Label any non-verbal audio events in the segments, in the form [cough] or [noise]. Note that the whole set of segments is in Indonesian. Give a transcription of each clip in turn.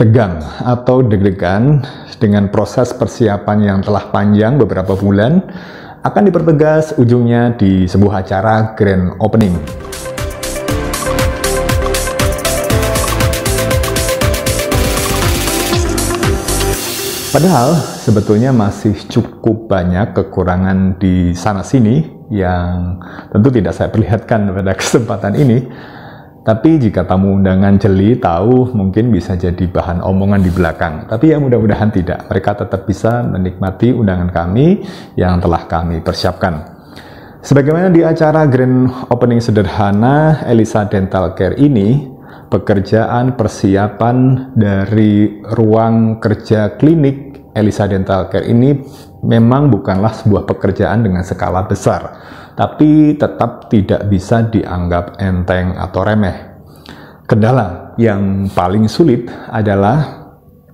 tegang atau deg-degan dengan proses persiapan yang telah panjang beberapa bulan akan dipertegas ujungnya di sebuah acara grand opening. Padahal sebetulnya masih cukup banyak kekurangan di sana-sini yang tentu tidak saya perlihatkan pada [laughs] kesempatan ini, tapi jika tamu undangan jeli tahu mungkin bisa jadi bahan omongan di belakang. Tapi ya mudah-mudahan tidak. Mereka tetap bisa menikmati undangan kami yang telah kami persiapkan. Sebagaimana di acara Grand Opening Sederhana Elisa Dental Care ini, pekerjaan persiapan dari ruang kerja klinik Elisa Dental Care ini memang bukanlah sebuah pekerjaan dengan skala besar, tapi tetap tidak bisa dianggap enteng atau remeh. Kendala yang paling sulit adalah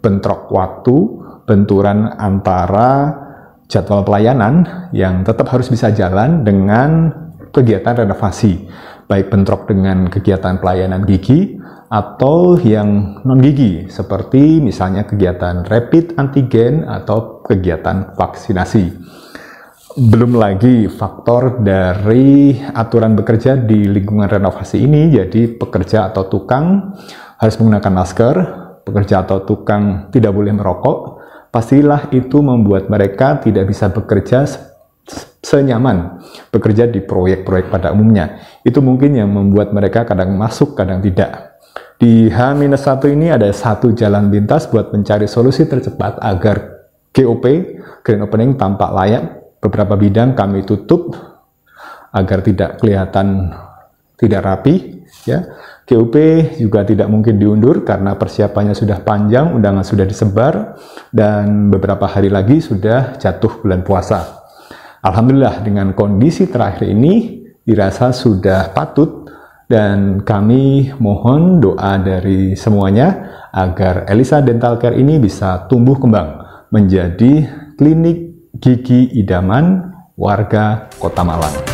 bentrok waktu, benturan antara jadwal pelayanan yang tetap harus bisa jalan dengan kegiatan renovasi baik bentrok dengan kegiatan pelayanan gigi atau yang non gigi seperti misalnya kegiatan rapid antigen atau kegiatan vaksinasi. Belum lagi faktor dari aturan bekerja di lingkungan renovasi ini, jadi pekerja atau tukang harus menggunakan masker, pekerja atau tukang tidak boleh merokok, pastilah itu membuat mereka tidak bisa bekerja senyaman bekerja di proyek-proyek pada umumnya. Itu mungkin yang membuat mereka kadang masuk, kadang tidak. Di H-1 ini ada satu jalan lintas buat mencari solusi tercepat agar GOP, Grand Opening, tampak layak. Beberapa bidang kami tutup agar tidak kelihatan tidak rapi. Ya. GOP juga tidak mungkin diundur karena persiapannya sudah panjang, undangan sudah disebar, dan beberapa hari lagi sudah jatuh bulan puasa. Alhamdulillah dengan kondisi terakhir ini dirasa sudah patut dan kami mohon doa dari semuanya agar Elisa Dental Care ini bisa tumbuh kembang menjadi klinik gigi idaman warga Kota Malang.